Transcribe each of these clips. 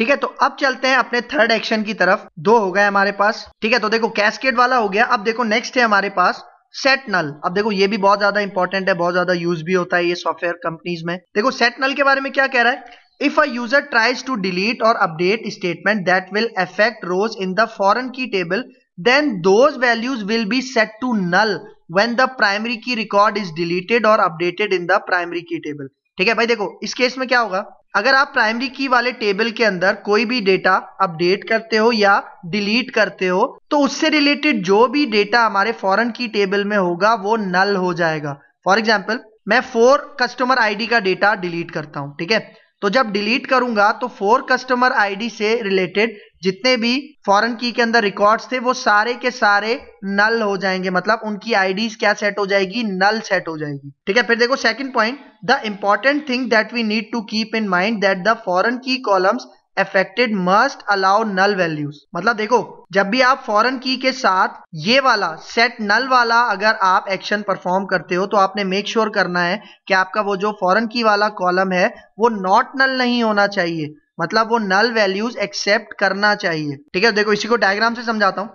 ठीक है तो अब चलते हैं अपने थर्ड एक्शन की तरफ दो हो गए हमारे पास ठीक है तो देखो कैसकेट वाला हो गया अब देखो नेक्स्ट है हमारे पास सेट नल अब देखो ये भी बहुत ज्यादा इंपॉर्टेंट है बहुत ज्यादा यूज भी होता है ये सॉफ्टवेयर कंपनीज में देखो सेट नल के बारे में क्या कह रहा है if a user tries to delete or update statement that will affect rows in the foreign key table then those values will be set to null when the primary key record is deleted or updated in the primary key table ठीक है भाई देखो इस case में क्या होगा अगर आप प्राइमरी की वाले टेबल के अंदर कोई भी डेटा अपडेट करते हो या डिलीट करते हो तो उससे रिलेटेड जो भी डेटा हमारे फॉरन की टेबल में होगा वो नल हो जाएगा फॉर एग्जाम्पल मैं फोर कस्टमर आईडी का डेटा डिलीट करता हूं ठीक है तो जब डिलीट करूंगा तो फोर कस्टमर आईडी से रिलेटेड जितने भी फॉरेन की के अंदर रिकॉर्ड्स थे वो सारे के सारे नल हो जाएंगे मतलब उनकी आईडीज क्या सेट हो जाएगी नल सेट हो जाएगी ठीक है फिर देखो second point the important thing that we need to keep in mind that the foreign key columns affected must allow null values मतलब देखो जब भी आप फॉरन की के साथ ये वाला सेट नल वाला अगर आप एक्शन परफॉर्म करते हो तो आपने मेक श्योर sure करना है कि आपका वो जो फॉरन की वाला कॉलम है वो नॉट नल नहीं होना चाहिए मतलब वो नल वैल्यूज एक्सेप्ट करना चाहिए ठीक है देखो इसी को डायग्राम से समझाता हूँ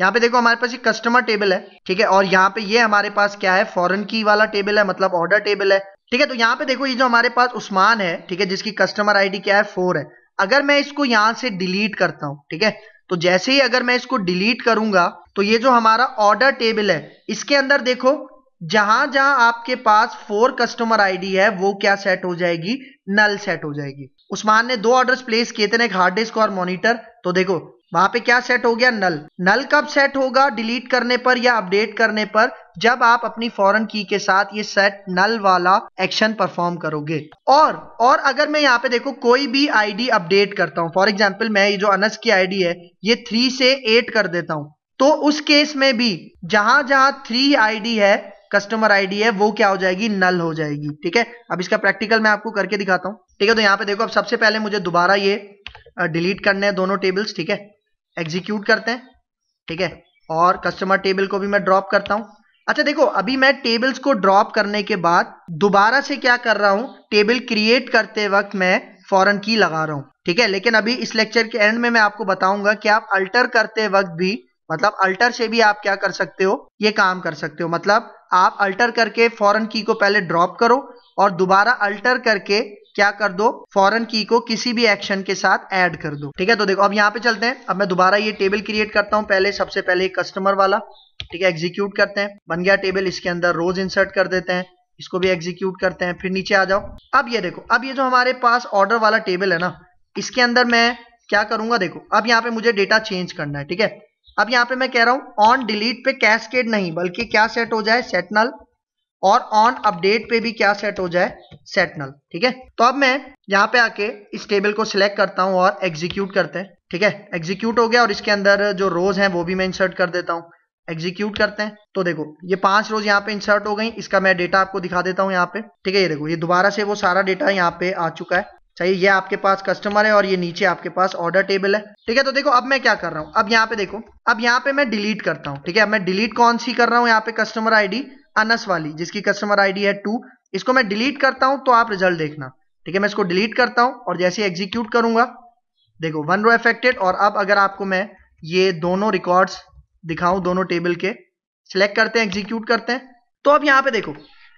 यहाँ पे देखो हमारे पास एक कस्टमर टेबल है ठीक है और यहाँ पे ये हमारे पास क्या है फॉरन की वाला टेबल है मतलब ऑर्डर टेबल है ठीक है तो यहाँ पे देखो ये जो हमारे पास उस्मान है ठीक है जिसकी कस्टमर आईडी क्या है फोर है अगर मैं इसको यहाँ से डिलीट करता हूँ ठीक है तो जैसे ही अगर मैं इसको डिलीट करूंगा तो ये जो हमारा ऑर्डर टेबल है इसके अंदर देखो जहां जहां आपके पास फोर कस्टमर आईडी है वो क्या सेट हो जाएगी नल सेट हो जाएगी उस्मान ने दो ऑर्डर प्लेस किए थे एक हार्ड डिस्क और मॉनिटर तो देखो वहां पे क्या सेट हो गया नल नल कब सेट होगा डिलीट करने पर या अपडेट करने पर जब आप अपनी फॉरन की के साथ ये सेट नल वाला एक्शन परफॉर्म करोगे और और अगर मैं यहाँ पे देखो कोई भी आईडी अपडेट करता हूँ फॉर एग्जाम्पल मैं ये जो अनस की आईडी है ये थ्री से एट कर देता हूँ तो उस केस में भी जहां जहां थ्री आई है कस्टमर आईडी है वो क्या हो जाएगी नल हो जाएगी ठीक है अब इसका प्रैक्टिकल मैं आपको करके दिखाता हूँ ठीक है तो यहाँ पे देखो अब सबसे पहले मुझे दोबारा ये डिलीट करने हैं दोनों टेबल्स ठीक है एग्जीक्यूट करते हैं ठीक है और कस्टमर टेबल को भी मैं ड्रॉप करता हूँ अच्छा देखो अभी मैं टेबल्स को ड्रॉप करने के बाद दोबारा से क्या कर रहा हूँ टेबल क्रिएट करते वक्त मैं फॉरन की लगा रहा हूँ ठीक है लेकिन अभी इस लेक्चर के एंड में मैं आपको बताऊंगा कि आप अल्टर करते वक्त भी मतलब अल्टर से भी आप क्या कर सकते हो ये काम कर सकते हो मतलब आप अल्टर करके फॉरन की को पहले ड्रॉप करो और दोबारा अल्टर करके क्या कर दो फॉरन की को किसी भी एक्शन के साथ ऐड कर दो ठीक है तो देखो अब यहाँ पे चलते हैं अब मैं दोबारा ये टेबल क्रिएट करता हूँ पहले सबसे पहले कस्टमर वाला ठीक है एग्जीक्यूट करते हैं बन गया टेबल इसके अंदर रोज इंसर्ट कर देते हैं इसको भी एग्जीक्यूट करते हैं फिर नीचे आ जाओ अब ये देखो अब ये जो हमारे पास ऑर्डर वाला टेबल है ना इसके अंदर मैं क्या करूंगा देखो अब यहाँ पे मुझे डेटा चेंज करना है ठीक है अब यहां पे मैं कह रहा हूं ऑन डिलीट पे कैस्केड नहीं बल्कि क्या सेट हो जाए सेटनल और ऑन अपडेट पे भी क्या सेट हो जाए सेटनल ठीक है तो अब मैं यहाँ पे आके इस टेबल को सिलेक्ट करता हूं और एग्जीक्यूट करते हैं ठीक है एग्जीक्यूट हो गया और इसके अंदर जो रोज हैं वो भी मैं इंसर्ट कर देता हूँ एग्जीक्यूट करते हैं तो देखो ये पांच रोज यहाँ पे इंसर्ट हो गई इसका मैं डेटा आपको दिखा देता हूँ यहाँ पे ठीक है ये देखो ये दोबारा से वो सारा डेटा यहाँ पे आ चुका है चाहिए ये आपके पास कस्टमर है और ये नीचे आपके पास ऑर्डर टेबल है ठीक है तो देखो अब मैं क्या कर रहा हूं अब यहाँ पे देखो अब यहाँ पे मैं डिलीट करता हूँ ठीक है अब मैं डिलीट कौन सी कर रहा हूँ यहाँ पे कस्टमर आईडी अनस वाली जिसकी कस्टमर आईडी है टू इसको मैं डिलीट करता हूँ तो आप रिजल्ट देखना ठीक है मैं इसको डिलीट करता हूँ और जैसे एग्जीक्यूट करूंगा देखो वन रो एफेक्टेड और अब अगर आपको मैं ये दोनों रिकॉर्ड्स दिखाऊं दोनों टेबल के सिलेक्ट करते हैं एग्जीक्यूट करते हैं तो अब यहाँ पे देखो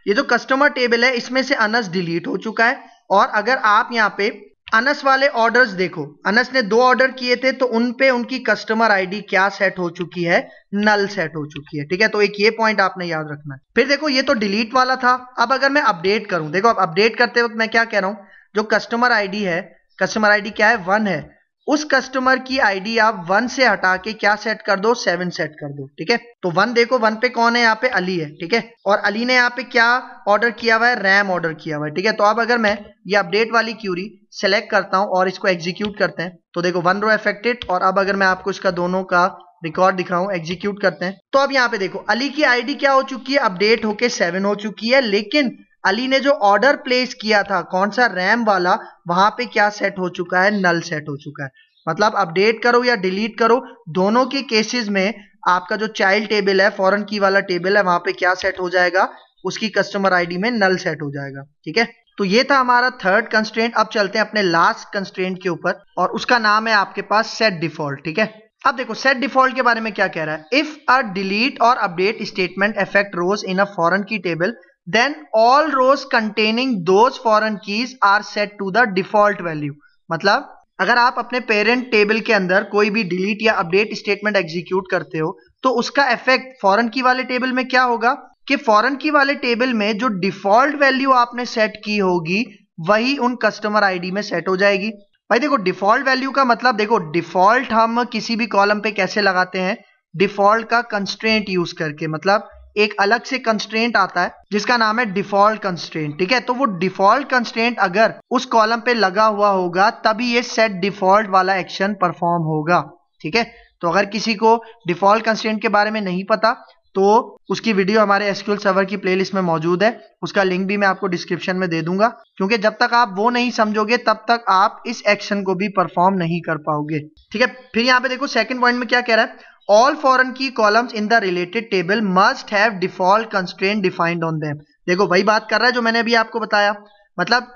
ये जो कस्टमर टेबल है इसमें से अनस डिलीट हो चुका है और अगर आप यहाँ पे अनस वाले ऑर्डर्स देखो अनस ने दो ऑर्डर किए थे तो उनपे उनकी कस्टमर आईडी क्या सेट हो चुकी है नल सेट हो चुकी है ठीक है तो एक ये पॉइंट आपने याद रखना है फिर देखो ये तो डिलीट वाला था अब अगर मैं अपडेट करूं देखो अब अपडेट करते वक्त मैं क्या कह रहा हूं जो कस्टमर आईडी है कस्टमर आईडी क्या है वन है उस कस्टमर की आईडी आप वन से हटा के क्या सेट कर दो सेवन सेट कर दो ठीक है तो वन देखो वन पे कौन है यहाँ पे अली है ठीक है और अली ने यहाँ पे क्या ऑर्डर किया हुआ है रैम ऑर्डर किया हुआ है ठीक है तो अब अगर मैं ये अपडेट वाली क्यूरी सेलेक्ट करता हूँ और इसको एग्जीक्यूट करते हैं तो देखो वन रो एफेक्टेड और अब अगर मैं आपको इसका दोनों का रिकॉर्ड दिख रहा हूँ एग्जीक्यूट करते हैं तो अब यहाँ पे देखो अली की आईडी क्या हो चुकी है अपडेट होके सेवन हो चुकी है लेकिन अली ने जो ऑर्डर प्लेस किया था कौन सा रैम वाला वहां पे क्या सेट हो चुका है नल सेट हो चुका है मतलब अपडेट करो या डिलीट करो दोनों के केसेस में आपका जो चाइल्ड टेबल है फॉरन की वाला टेबल है वहां पे क्या सेट हो जाएगा उसकी कस्टमर आईडी में नल सेट हो जाएगा ठीक है तो ये था हमारा थर्ड कंस्ट्रेंट अब चलते हैं अपने लास्ट कंस्ट्रेंट के ऊपर और उसका नाम है आपके पास सेट डिफॉल्ट ठीक है अब देखो सेट डिफॉल्ट के बारे में क्या कह रहा है if a delete or update statement effect rows in a foreign key table then all rows containing those foreign keys are set to the default value मतलब अगर आप अपने पेरेंट टेबल के अंदर कोई भी डिलीट या अपडेट स्टेटमेंट एग्जीक्यूट करते हो तो उसका इफेक्ट फॉरन की वाले टेबल में क्या होगा कि फॉरन की वाले टेबल में जो डिफॉल्ट वैल्यू आपने सेट की होगी वही उन कस्टमर आईडी में सेट हो जाएगी भाई देखो डिफॉल्ट वैल्यू का मतलब देखो डिफॉल्ट हम किसी भी कॉलम पे कैसे लगाते हैं डिफॉल्ट का कंस्ट्रेंट यूज करके मतलब एक अलग से कंस्ट्रेंट आता है जिसका नाम है डिफॉल्ट कंस्ट्रेंट ठीक है तो वो डिफॉल्ट कंस्ट्रेंट अगर उस कॉलम पे लगा हुआ होगा तभी ये सेट डिफॉल्ट वाला एक्शन परफॉर्म होगा ठीक है तो अगर किसी को डिफॉल्ट कंस्ट्रेंट के बारे में नहीं पता तो उसकी वीडियो हमारे एसक्यूएल सर्वर की प्लेलिस्ट में मौजूद है उसका लिंक भी मैं आपको डिस्क्रिप्शन में दे दूंगा क्योंकि जब तक आप वो नहीं समझोगे तब तक आप इस एक्शन को भी परफॉर्म नहीं कर पाओगे ठीक है फिर यहाँ पे देखो सेकंड पॉइंट में क्या कह रहा है all foreign key columns in the related table must have default constraint defined on them देखो वही बात कर रहा है जो मैंने अभी आपको बताया मतलब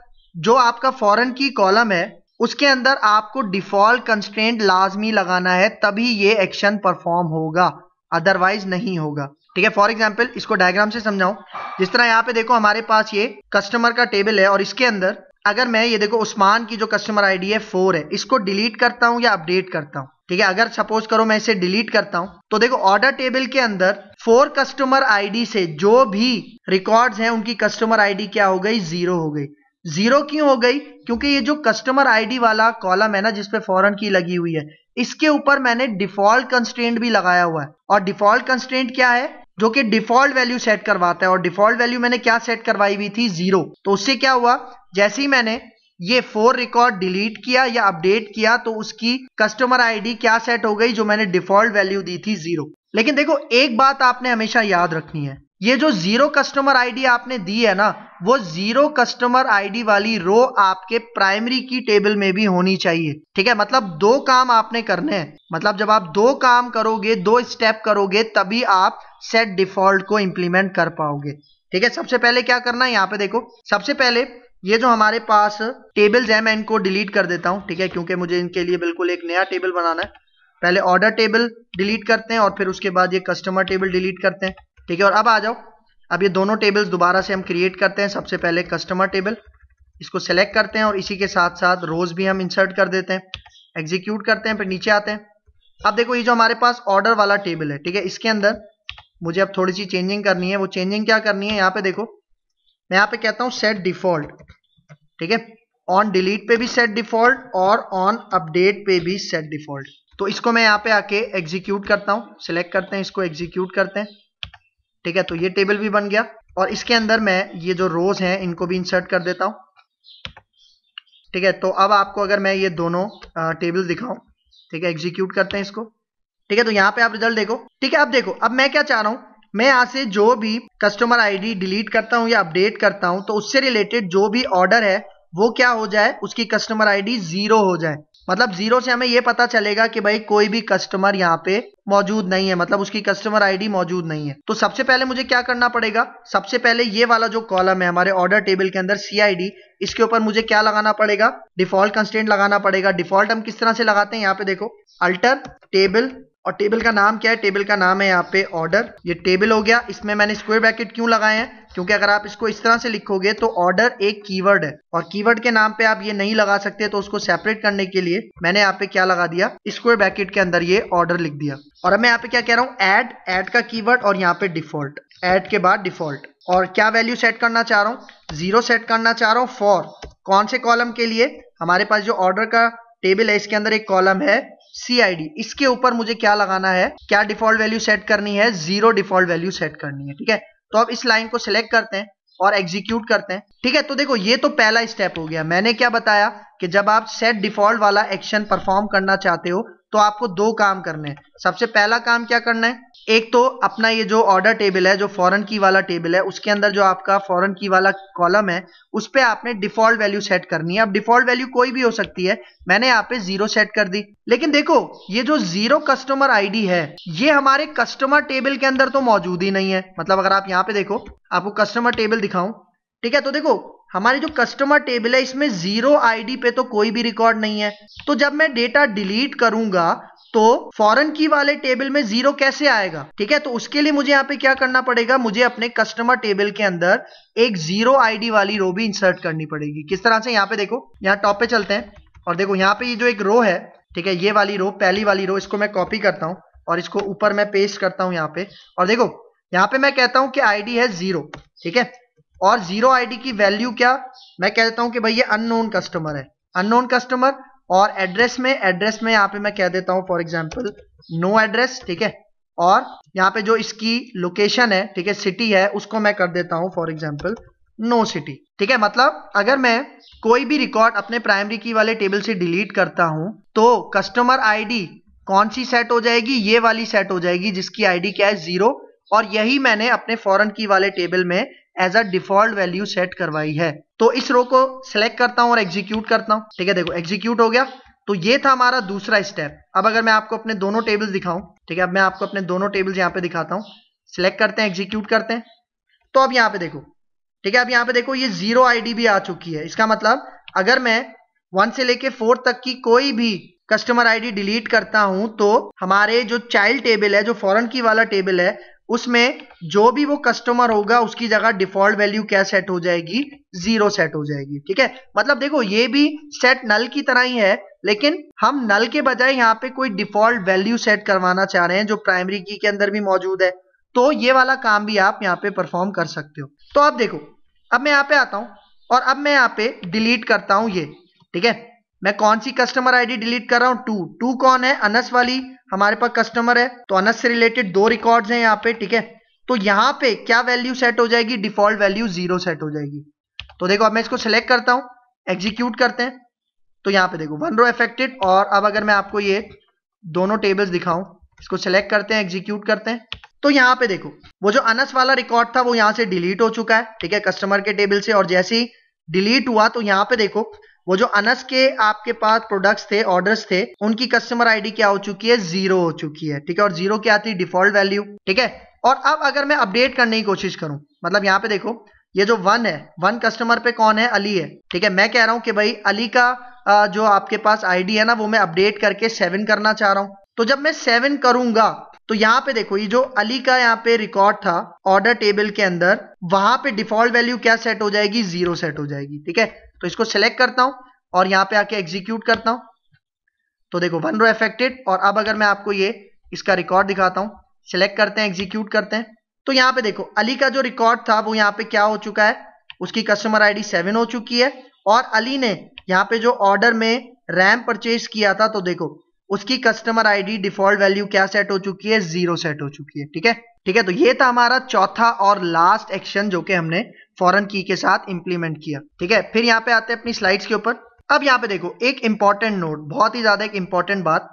जो आपका फॉरन की कॉलम है उसके अंदर आपको डिफॉल्ट कंस्ट्रेंट लाजमी लगाना है तभी ये एक्शन परफॉर्म होगा अदरवाइज नहीं होगा ठीक है फॉर एग्जाम्पल इसको डायग्राम से समझाऊं जिस तरह यहाँ पे देखो हमारे पास ये कस्टमर का टेबल है और इसके अंदर अगर मैं ये देखो उस्मान की जो कस्टमर आईडी है फोर है इसको डिलीट करता हूं या अपडेट करता हूं ठीक है अगर सपोज करो मैं इसे डिलीट करता हूं तो देखो ऑर्डर टेबल के अंदर फोर कस्टमर आईडी से जो भी रिकॉर्ड्स हैं उनकी कस्टमर आईडी क्या हो गई जीरो हो गई जीरो क्यों हो गई क्योंकि ये जो कस्टमर आईडी वाला कॉलम है ना जिसपे फॉरन की लगी हुई है इसके ऊपर मैंने डिफॉल्ट कंस्टेंट भी लगाया हुआ है और डिफॉल्ट कंस्टेंट क्या है जो कि डिफॉल्ट वैल्यू सेट करवाता है और डिफॉल्ट वैल्यू मैंने क्या सेट करवाई हुई थी जीरो तो उससे क्या हुआ जैसे ही मैंने ये फोर रिकॉर्ड डिलीट किया या अपडेट किया तो उसकी कस्टमर आईडी क्या सेट हो गई जो मैंने डिफॉल्ट वैल्यू दी थी जीरो लेकिन देखो एक बात आपने हमेशा याद रखनी है ये जो जीरो कस्टमर आईडी आपने दी है ना वो जीरो कस्टमर आईडी वाली रो आपके प्राइमरी की टेबल में भी होनी चाहिए ठीक है मतलब दो काम आपने करने हैं मतलब जब आप दो काम करोगे दो स्टेप करोगे तभी आप सेट डिफॉल्ट को इंप्लीमेंट कर पाओगे ठीक है सबसे पहले क्या करना है यहाँ पे देखो सबसे पहले ये जो हमारे पास टेबल्स है मैं इनको डिलीट कर देता हूँ ठीक है क्योंकि मुझे इनके लिए बिल्कुल एक नया टेबल बनाना है पहले ऑर्डर टेबल डिलीट करते हैं और फिर उसके बाद ये कस्टमर टेबल डिलीट करते हैं ठीक है और अब आ जाओ अब ये दोनों टेबल्स दोबारा से हम क्रिएट करते हैं सबसे पहले कस्टमर टेबल इसको सेलेक्ट करते हैं और इसी के साथ साथ रोज भी हम इंसर्ट कर देते हैं एग्जीक्यूट करते हैं फिर नीचे आते हैं अब देखो ये जो हमारे पास ऑर्डर वाला टेबल है ठीक है इसके अंदर मुझे अब थोड़ी सी चेंजिंग करनी है वो चेंजिंग क्या करनी है यहाँ पे देखो मैं यहाँ पे कहता हूँ सेट डिफॉल्ट ठीक है ऑन डिलीट पे भी सेट डिफॉल्ट और ऑन अपडेट पे भी सेट डिफॉल्ट तो इसको मैं यहाँ पे आके एग्जीक्यूट करता हूँ सिलेक्ट करते हैं इसको एग्जीक्यूट करते हैं ठीक है तो ये टेबल भी बन गया और इसके अंदर मैं ये जो रोज हैं इनको भी इंसर्ट कर देता हूं ठीक है तो अब आपको अगर मैं ये दोनों टेबल दिखाऊं ठीक है एग्जीक्यूट करते हैं इसको ठीक है तो यहां पे आप रिजल्ट देखो ठीक है अब देखो अब मैं क्या चाह रहा हूं मैं यहां से जो भी कस्टमर आईडी डिलीट करता हूं या अपडेट करता हूं तो उससे रिलेटेड जो भी ऑर्डर है वो क्या हो जाए उसकी कस्टमर आईडी जीरो हो जाए मतलब जीरो से हमें ये पता चलेगा कि भाई कोई भी कस्टमर यहाँ पे मौजूद नहीं है मतलब उसकी कस्टमर आईडी मौजूद नहीं है तो सबसे पहले मुझे क्या करना पड़ेगा सबसे पहले ये वाला जो कॉलम है हमारे ऑर्डर टेबल के अंदर सीआईडी इसके ऊपर मुझे क्या लगाना पड़ेगा डिफॉल्ट कंस्टेंट लगाना पड़ेगा डिफॉल्ट हम किस तरह से लगाते हैं यहाँ पे देखो अल्टर टेबल और टेबल का नाम क्या है टेबल का नाम है यहाँ पे ऑर्डर ये टेबल हो गया इसमें मैंने स्क्वायर ब्रैकेट क्यों लगाए हैं क्योंकि अगर आप इसको इस तरह से लिखोगे तो ऑर्डर एक कीवर्ड है और कीवर्ड के नाम पे आप ये नहीं लगा सकते तो उसको सेपरेट करने के लिए मैंने यहाँ पे क्या लगा दिया स्क्वायर ब्रैकेट के अंदर ये ऑर्डर लिख दिया और अब मैं यहाँ पे क्या कह रहा हूँ एड एड का कीवर्ड और यहाँ पे डिफॉल्ट एड के बाद डिफॉल्ट और क्या वैल्यू सेट करना चाह रहा हूँ जीरो सेट करना चाह रहा हूँ फॉर कौन से कॉलम के लिए हमारे पास जो ऑर्डर का टेबल है इसके अंदर एक कॉलम है सीआईडी इसके ऊपर मुझे क्या लगाना है क्या डिफॉल्ट वैल्यू सेट करनी है जीरो डिफॉल्ट वैल्यू सेट करनी है ठीक है तो अब इस लाइन को सिलेक्ट करते हैं और एग्जीक्यूट करते हैं ठीक है तो देखो ये तो पहला स्टेप हो गया मैंने क्या बताया कि जब आप सेट डिफॉल्ट वाला एक्शन परफॉर्म करना चाहते हो तो आपको दो काम करने हैं सबसे पहला काम क्या करना है एक तो अपना ये जो ऑर्डर टेबल है जो फॉरन की वाला टेबल है उसके अंदर जो आपका फॉरन की वाला कॉलम है उस पर आपने डिफॉल्ट वैल्यू सेट करनी है अब डिफॉल्ट वैल्यू कोई भी हो सकती है मैंने यहाँ पे जीरो सेट कर दी लेकिन देखो ये जो जीरो कस्टमर आईडी है ये हमारे कस्टमर टेबल के अंदर तो मौजूद ही नहीं है मतलब अगर आप यहाँ पे देखो आपको कस्टमर टेबल दिखाऊं ठीक है तो देखो हमारी जो कस्टमर टेबल है इसमें जीरो आईडी पे तो कोई भी रिकॉर्ड नहीं है तो जब मैं डेटा डिलीट करूंगा तो फॉरन की वाले टेबल में जीरो कैसे आएगा ठीक है तो उसके लिए मुझे यहाँ पे क्या करना पड़ेगा मुझे अपने कस्टमर टेबल के अंदर एक जीरो आईडी वाली रो भी इंसर्ट करनी पड़ेगी किस तरह से यहाँ पे देखो यहाँ टॉप पे चलते हैं और देखो यहाँ पे ये जो एक रो है ठीक है ये वाली रो पहली वाली रो इसको मैं कॉपी करता हूँ और इसको ऊपर मैं पेस्ट करता हूँ यहाँ पे और देखो यहाँ पे मैं कहता हूँ कि आईडी है जीरो ठीक है और जीरो आईडी की वैल्यू क्या मैं कह देता हूं कि भाई ये अननोन कस्टमर है अननोन कस्टमर और एड्रेस में एड्रेस में यहाँ पे मैं कह देता हूँ फॉर एग्जाम्पल नो एड्रेस ठीक है और यहाँ पे जो इसकी लोकेशन है ठीक है सिटी है उसको मैं कर देता हूँ फॉर एग्जाम्पल नो सिटी ठीक है मतलब अगर मैं कोई भी रिकॉर्ड अपने प्राइमरी की वाले टेबल से डिलीट करता हूँ तो कस्टमर आईडी कौन सी सेट हो जाएगी ये वाली सेट हो जाएगी जिसकी आईडी क्या है जीरो और यही मैंने अपने फॉरन की वाले टेबल में as a default value set करवाई है तो इस रो को सिलेक्ट करता हूं और एग्जीक्यूट करता हूं ठीक है देखो एग्जीक्यूट हो गया तो ये था हमारा दूसरा स्टेप अब अगर मैं आपको अपने दोनों टेबल्स दिखाऊं ठीक है अब मैं आपको अपने दोनों टेबल्स यहां पे दिखाता हूं सिलेक्ट करते हैं एग्जीक्यूट करते हैं तो अब यहां पे देखो ठीक है अब यहां पे देखो ये जीरो आईडी भी आ चुकी है इसका मतलब अगर मैं वन से लेके फोर तक की कोई भी कस्टमर आईडी डिलीट करता हूं तो हमारे जो चाइल्ड टेबल है जो फॉरन की वाला टेबल है उसमें जो भी वो कस्टमर होगा उसकी जगह डिफॉल्ट वैल्यू क्या सेट हो जाएगी जीरो सेट हो जाएगी ठीक है मतलब देखो ये भी सेट नल की तरह ही है लेकिन हम नल के बजाय यहाँ पे कोई डिफॉल्ट वैल्यू सेट करवाना चाह रहे हैं जो प्राइमरी की के अंदर भी मौजूद है तो ये वाला काम भी आप यहाँ पे परफॉर्म कर सकते हो तो आप देखो अब मैं यहाँ पे आता हूं और अब मैं यहाँ पे डिलीट करता हूं ये ठीक है मैं कौन सी कस्टमर आईडी डिलीट कर रहा हूँ टू टू कौन है अनस वाली हमारे पास कस्टमर है तो अनस से रिलेटेड दो रिकॉर्ड्स हैं यहाँ पे ठीक है तो यहाँ पे क्या वैल्यू सेट हो जाएगी डिफॉल्ट वैल्यू जीरो सेट हो जाएगी तो देखो अब मैं इसको सिलेक्ट करता हूँ एग्जीक्यूट करते हैं तो यहाँ पे देखो वन रो इफेक्टेड और अब अगर मैं आपको ये दोनों टेबल्स दिखाऊं इसको सिलेक्ट करते हैं एग्जीक्यूट करते हैं तो यहाँ पे देखो वो जो अनस वाला रिकॉर्ड था वो यहाँ से डिलीट हो चुका है ठीक है कस्टमर के टेबल से और जैसे ही डिलीट हुआ तो यहाँ पे देखो वो जो अनस के आपके पास प्रोडक्ट्स थे ऑर्डर्स थे उनकी कस्टमर आईडी क्या हो चुकी है जीरो हो चुकी है ठीक है और जीरो क्या आती है डिफॉल्ट वैल्यू ठीक है और अब अगर मैं अपडेट करने की कोशिश करूं मतलब यहाँ पे देखो ये जो वन है वन कस्टमर पे कौन है अली है ठीक है मैं कह रहा हूं कि भाई अली का जो आपके पास आईडी है ना वो मैं अपडेट करके सेवन करना चाह रहा हूँ तो जब मैं सेवन करूंगा तो यहाँ पे देखो ये जो अली का यहाँ पे रिकॉर्ड था ऑर्डर टेबल के अंदर वहां पे डिफॉल्ट वैल्यू क्या सेट हो जाएगी जीरो सेट हो जाएगी ठीक है तो इसको सिलेक्ट करता हूं और यहां पे आके एग्जीक्यूट करता हूं तो देखो वन रो एफेक्टेड और अब अगर मैं आपको ये इसका रिकॉर्ड दिखाता हूं सिलेक्ट करते हैं एग्जीक्यूट करते हैं तो यहाँ पे देखो अली का जो रिकॉर्ड था वो यहाँ पे क्या हो चुका है उसकी कस्टमर आईडी सेवन हो चुकी है और अली ने यहाँ पे जो ऑर्डर में रैम परचेज किया था तो देखो उसकी कस्टमर आईडी डिफॉल्ट वैल्यू क्या सेट हो चुकी है जीरो सेट हो चुकी है ठीक है ठीक है तो ये था हमारा चौथा और लास्ट एक्शन जो कि हमने फॉरन की के साथ इंप्लीमेंट किया ठीक है फिर यहाँ पे आते हैं अपनी स्लाइड्स के ऊपर अब यहाँ पे देखो एक इंपॉर्टेंट नोट बहुत ही ज्यादा एक इंपॉर्टेंट बात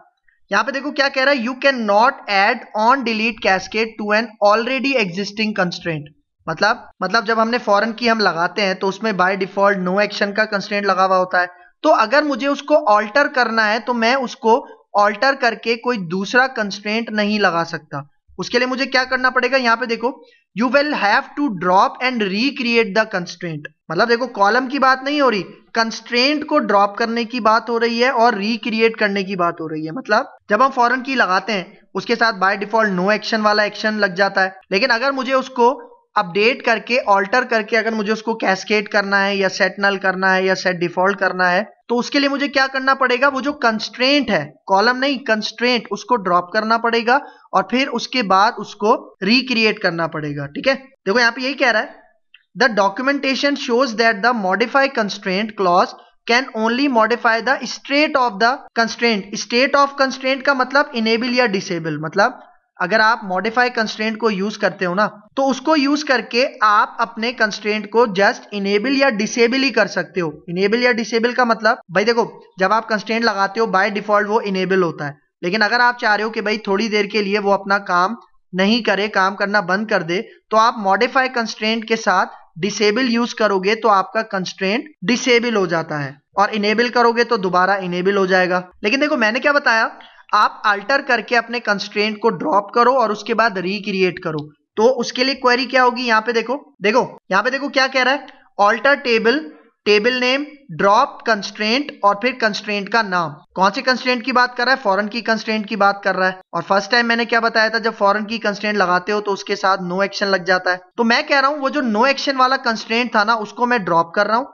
यहाँ पे देखो क्या कह रहा है you cannot add on delete cascade to an already existing constraint मतलब मतलब जब हमने फॉरन की हम लगाते हैं तो उसमें बाय डिफॉल्ट नो एक्शन का कंस्टेंट लगा हुआ होता है तो अगर मुझे उसको ऑल्टर करना है तो मैं उसको ऑल्टर करके कोई दूसरा कंस्टेंट नहीं लगा सकता उसके लिए मुझे क्या करना पड़ेगा यहाँ पे देखो you will have to drop and recreate the constraint मतलब देखो कॉलम की बात नहीं हो रही कंस्ट्रेंट को ड्रॉप करने की बात हो रही है और रिक्रिएट करने की बात हो रही है मतलब जब हम फॉरन की लगाते हैं उसके साथ बाय डिफॉल्ट नो एक्शन वाला एक्शन लग जाता है लेकिन अगर मुझे उसको अपडेट करके ऑल्टर करके अगर मुझे उसको कैस्केट करना है या सेट नल करना है या सेट डिफॉल्ट करना है तो उसके लिए मुझे क्या करना पड़ेगा वो जो कंस्ट्रेंट है कॉलम नहीं कंस्ट्रेंट उसको ड्रॉप करना पड़ेगा और फिर उसके बाद उसको रिक्रिएट करना पड़ेगा ठीक है देखो यहां पे यही कह रहा है the documentation shows that the modify constraint clause can only modify the state of the constraint state of constraint का मतलब इनेबल या डिसेबल मतलब अगर आप मॉडिफाई कंस्ट्रेंट को यूज करते हो ना तो उसको यूज करके आप अपने कंस्ट्रेंट को जस्ट इनेबल या डिसेबल ही कर सकते हो इनेबल या डिसेबल का मतलब भाई देखो जब आप कंस्ट्रेंट लगाते हो बाय डिफॉल्ट वो इनेबल होता है लेकिन अगर आप चाह रहे हो कि भाई थोड़ी देर के लिए वो अपना काम नहीं करे काम करना बंद कर दे तो आप मॉडिफाई कंस्ट्रेंट के साथ डिसेबल यूज करोगे तो आपका कंस्ट्रेंट डिसेबल हो जाता है और इनेबल करोगे तो दोबारा इनेबल हो जाएगा लेकिन देखो मैंने क्या बताया आप अल्टर करके अपने कंस्ट्रेंट को ड्रॉप करो और उसके बाद रिक्रिएट करो तो उसके लिए क्वेरी क्या होगी यहाँ पे देखो देखो यहाँ पे देखो क्या कह रहा है alter table table name drop constraint और फिर कंस्ट्रेंट का नाम कौन से कंस्ट्रेंट की बात कर रहा है फॉरन की कंस्ट्रेंट की बात कर रहा है और फर्स्ट टाइम मैंने क्या बताया था जब फॉरन की कंस्ट्रेंट लगाते हो तो उसके साथ नो no एक्शन लग जाता है तो मैं कह रहा हूं वो जो नो no एक्शन वाला कंस्ट्रेंट था ना उसको मैं ड्रॉप कर रहा हूं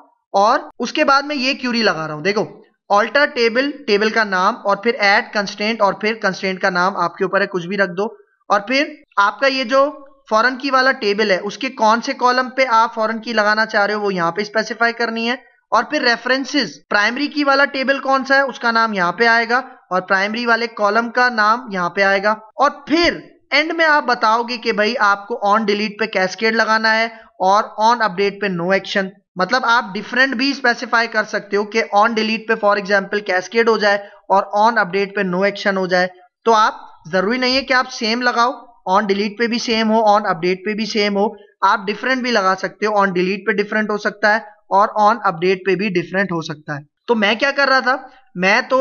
और उसके बाद में ये क्यूरी लगा रहा हूं देखो ऑल्टर टेबल टेबल का नाम और फिर एड कंस्टेंट और फिर कंस्टेंट का नाम आपके ऊपर है कुछ भी रख दो और फिर आपका ये जो फॉरन की वाला टेबल है उसके कौन से कॉलम पे आप फॉरन की लगाना चाह रहे हो वो यहाँ पे स्पेसिफाई करनी है और फिर रेफरेंसेस प्राइमरी की वाला टेबल कौन सा है उसका नाम यहाँ पे आएगा और प्राइमरी वाले कॉलम का नाम यहाँ पे आएगा और फिर एंड में आप बताओगे कि भाई आपको ऑन डिलीट पे कैसकेड लगाना है और ऑन अपडेट पे नो एक्शन मतलब आप डिफरेंट भी स्पेसिफाई कर सकते हो कि ऑन डिलीट पे फॉर एग्जाम्पल कैस्केड हो जाए और ऑन अपडेट पे नो एक्शन हो जाए तो आप जरूरी नहीं है कि आप सेम लगाओ ऑन डिलीट पे भी सेम हो ऑन अपडेट पे भी सेम हो आप डिफरेंट भी लगा सकते हो ऑन डिलीट पे डिफरेंट हो सकता है और ऑन अपडेट पे भी डिफरेंट हो सकता है तो मैं क्या कर रहा था मैं तो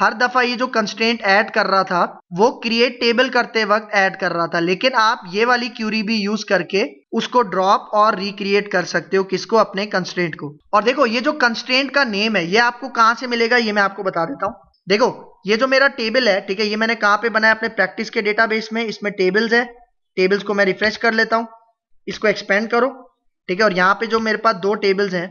हर दफ़ा ये जो कंस्टेंट ऐड कर रहा था वो क्रिएट टेबल करते वक्त ऐड कर रहा था लेकिन आप ये वाली क्यूरी भी यूज़ करके उसको ड्रॉप और रिक्रिएट कर सकते हो किसको अपने कंस्टेंट को और देखो ये जो कंस्टेंट का नेम है ये आपको कहां से मिलेगा ये मैं आपको बता देता हूँ देखो ये जो मेरा टेबल है ठीक है ये मैंने कहाँ पे बनाया अपने प्रैक्टिस के डेटाबेस में इसमें टेबल्स है टेबल्स को मैं रिफ्रेश कर लेता हूँ इसको एक्सपेंड करो ठीक है और यहाँ पे जो मेरे पास दो टेबल्स हैं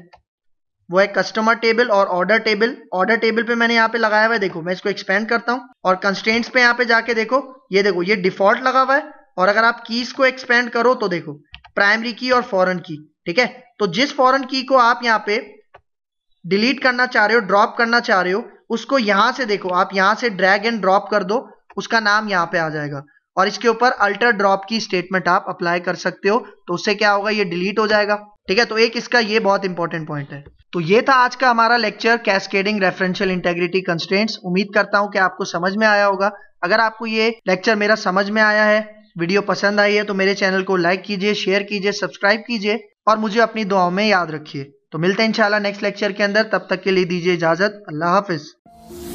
वो है कस्टमर टेबल और ऑर्डर टेबल ऑर्डर टेबल पे मैंने यहाँ पे लगाया हुआ है देखो मैं इसको एक्सपेंड करता हूँ और कंस्टेंट्स पे यहाँ पे जाके देखो ये देखो ये डिफॉल्ट लगा हुआ है और अगर आप कीज को एक्सपेंड करो तो देखो प्राइमरी की और फॉरन की ठीक है तो जिस फॉरन की को आप यहाँ पे डिलीट करना चाह रहे हो ड्रॉप करना चाह रहे हो उसको यहां से देखो आप यहां से ड्रैग एंड ड्रॉप कर दो उसका नाम यहाँ पे आ जाएगा और इसके ऊपर अल्टर ड्रॉप की स्टेटमेंट आप अप्लाई कर सकते हो तो उससे क्या होगा ये डिलीट हो जाएगा ठीक है तो एक इसका ये बहुत इंपॉर्टेंट पॉइंट है तो ये था आज का हमारा lecture cascading referential integrity constants उम्मीद करता हूँ कि आपको समझ में आया होगा अगर आपको ये लेक्चर मेरा समझ में आया है वीडियो पसंद आई है तो मेरे चैनल को लाइक कीजिए शेयर कीजिए सब्सक्राइब कीजिए और मुझे अपनी दुआओं में याद रखिए तो मिलते हैं इंशाल्लाह नेक्स्ट लेक्चर के अंदर तब तक के लिए दीजिए इजाजत अल्लाह हाफिज़